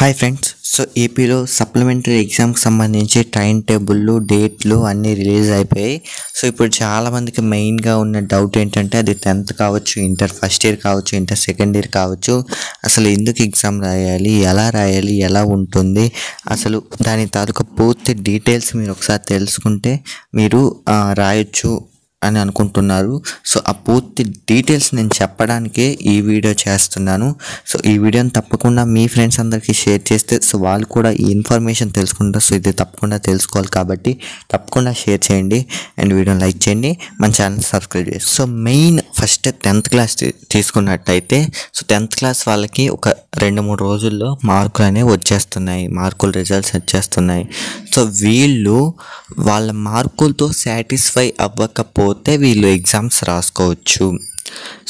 hi friends so ఏపీలో supplementary ఎగ్జామ్కి సంబంధించి టైం టేబుల్లు డేట్లు అన్నీ రిలీజ్ అయిపోయాయి సో ఇప్పుడు చాలామందికి మెయిన్గా ఉన్న డౌట్ ఏంటంటే అది టెన్త్ కావచ్చు ఇంటర్ ఫస్ట్ ఇయర్ కావచ్చు ఇంటర్ సెకండ్ ఇయర్ కావచ్చు అసలు ఎందుకు ఎగ్జామ్ రాయాలి ఎలా రాయాలి ఎలా ఉంటుంది అసలు దాని తాలూకా పూర్తి డీటెయిల్స్ మీరు ఒకసారి తెలుసుకుంటే మీరు రాయొచ్చు అని అనుకుంటున్నారు సో ఆ పూర్తి డీటెయిల్స్ నేను చెప్పడానికే ఈ వీడియో చేస్తున్నాను సో ఈ వీడియోని తప్పకుండా మీ ఫ్రెండ్స్ అందరికీ షేర్ చేస్తే సో వాళ్ళు కూడా ఈ ఇన్ఫర్మేషన్ తెలుసుకుంటారు సో ఇది తప్పకుండా తెలుసుకోవాలి కాబట్టి తప్పకుండా షేర్ చేయండి అండ్ వీడియోని లైక్ చేయండి మన ఛానల్ సబ్స్క్రైబ్ చేయండి so main first tenth class తీసుకున్నట్టయితే సో టెన్త్ క్లాస్ వాళ్ళకి ఒక రెండు మూడు రోజుల్లో మార్కులు అనేవి వచ్చేస్తున్నాయి మార్కుల రిజల్ట్స్ వచ్చేస్తున్నాయి సో వీళ్ళు వాళ్ళ మార్కులతో సాటిస్ఫై అవ్వకపోతే వీళ్ళు ఎగ్జామ్స్ రాసుకోవచ్చు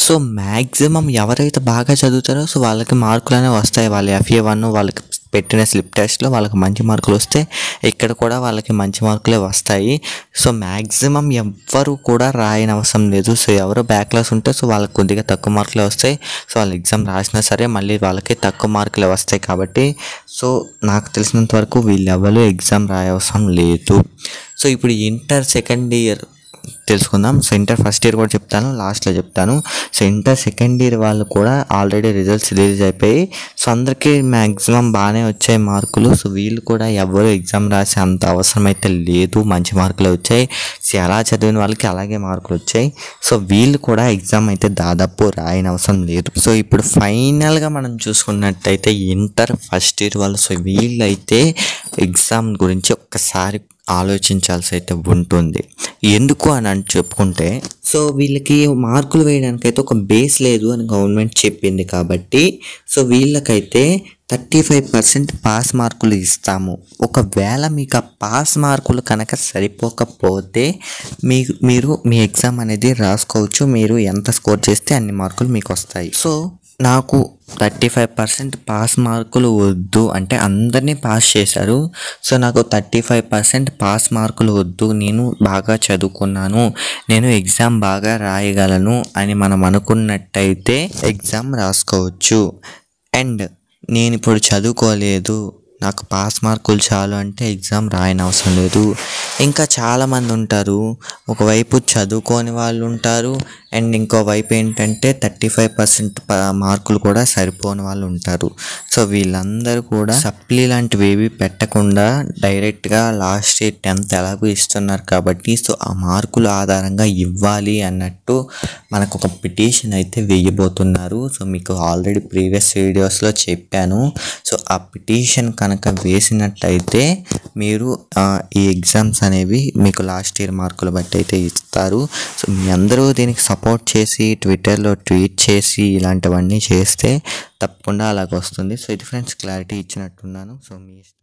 సో మ్యాక్సిమం ఎవరైతే బాగా చదువుతారో సో వాళ్ళకి మార్కులు అనేవి వస్తాయి వాళ్ళ ఎఫ్ఏ వన్ వాళ్ళకి పెట్టిన స్లిప్ టెస్ట్లో వాళ్ళకి మంచి మార్కులు వస్తే ఇక్కడ కూడా వాళ్ళకి మంచి మార్కులే వస్తాయి సో మ్యాక్సిమం ఎవ్వరు కూడా రాయని అవసరం లేదు సో ఎవరు బ్యాక్లాస్ ఉంటే సో వాళ్ళకి కొద్దిగా తక్కువ మార్కులే వస్తాయి సో వాళ్ళు ఎగ్జామ్ రాసినా సరే మళ్ళీ వాళ్ళకి తక్కువ మార్కులే వస్తాయి కాబట్టి సో నాకు తెలిసినంత వరకు వీళ్ళెవరు ఎగ్జామ్ రాయవసరం లేదు సో ఇప్పుడు ఇంటర్ సెకండ్ ఇయర్ తెలుసుకుందాం సో ఇంటర్ ఫస్ట్ ఇయర్ కూడా చెప్తాను లాస్ట్లో చెప్తాను సో ఇంటర్ సెకండ్ ఇయర్ వాళ్ళు కూడా ఆల్రెడీ రిజల్ట్స్ రిలీజ్ అయిపోయి సో అందరికీ మ్యాక్సిమం బాగానే వచ్చాయి మార్కులు సో వీళ్ళు కూడా ఎవరు ఎగ్జామ్ రాసే అంత అవసరం అయితే లేదు మంచి మార్కులు వచ్చాయి సో ఎలా చదివిన వాళ్ళకి అలాగే మార్కులు వచ్చాయి సో వీళ్ళు కూడా ఎగ్జామ్ అయితే దాదాపు రాయని అవసరం లేదు సో ఇప్పుడు ఫైనల్గా మనం చూసుకున్నట్టయితే ఇంటర్ ఫస్ట్ ఇయర్ వాళ్ళు సో వీళ్ళైతే ఎగ్జామ్ గురించి ఒక్కసారి ఆలోచించాల్సి అయితే ఉంటుంది ఎందుకు అని అని చెప్పుకుంటే సో వీళ్ళకి మార్కులు వేయడానికైతే ఒక బేస్ లేదు అని గవర్నమెంట్ చెప్పింది కాబట్టి సో వీళ్ళకైతే థర్టీ ఫైవ్ పర్సెంట్ పాస్ మార్కులు ఇస్తాము ఒకవేళ మీకు ఆ పాస్ మార్కులు కనుక సరిపోకపోతే మీ మీరు మీ ఎగ్జామ్ అనేది రాసుకోవచ్చు మీరు ఎంత స్కోర్ చేస్తే అన్ని మార్కులు మీకు వస్తాయి సో నాకు థర్టీ ఫైవ్ పర్సెంట్ పాస్ మార్కులు వద్దు అంటే అందరినీ పాస్ చేశారు సో నాకు థర్టీ ఫైవ్ పర్సెంట్ పాస్ మార్కులు వద్దు నేను బాగా చదువుకున్నాను నేను ఎగ్జామ్ బాగా రాయగలను అని మనం అనుకున్నట్టయితే ఎగ్జామ్ రాసుకోవచ్చు అండ్ నేను ఇప్పుడు చదువుకోలేదు నాకు పాస్ మార్కులు చాలు అంటే ఎగ్జామ్ రాయని అవసరం లేదు ఇంకా చాలామంది ఉంటారు ఒకవైపు చదువుకోని వాళ్ళు ఉంటారు అండ్ ఇంకో వైపు ఏంటంటే థర్టీ ఫైవ్ పర్సెంట్ మార్కులు కూడా సరిపోని వాళ్ళు ఉంటారు సో వీళ్ళందరూ కూడా సప్లీ లాంటివి ఏవి పెట్టకుండా డైరెక్ట్గా లాస్ట్ ఇయర్ టెన్త్ ఎలాగో ఇస్తున్నారు కాబట్టి సో ఆ మార్కులు ఆధారంగా ఇవ్వాలి అన్నట్టు మనకు ఒక పిటిషన్ అయితే వేయబోతున్నారు సో మీకు ఆల్రెడీ ప్రీవియస్ వీడియోస్లో చెప్పాను సో ఆ పిటిషన్ కనుక వేసినట్టయితే మీరు ఈ ఎగ్జామ్స్ అనేవి మీకు లాస్ట్ ఇయర్ మార్కులు బట్టి అయితే ఇస్తారు చేస్తారు సో మీ అందరూ దీనికి సపోర్ట్ చేసి ట్విట్టర్లో ట్వీట్ చేసి ఇలాంటివన్నీ చేస్తే తప్పకుండా అలాగ వస్తుంది సో ఇది ఫ్రెండ్స్ క్లారిటీ ఇచ్చినట్టున్నాను సో మీ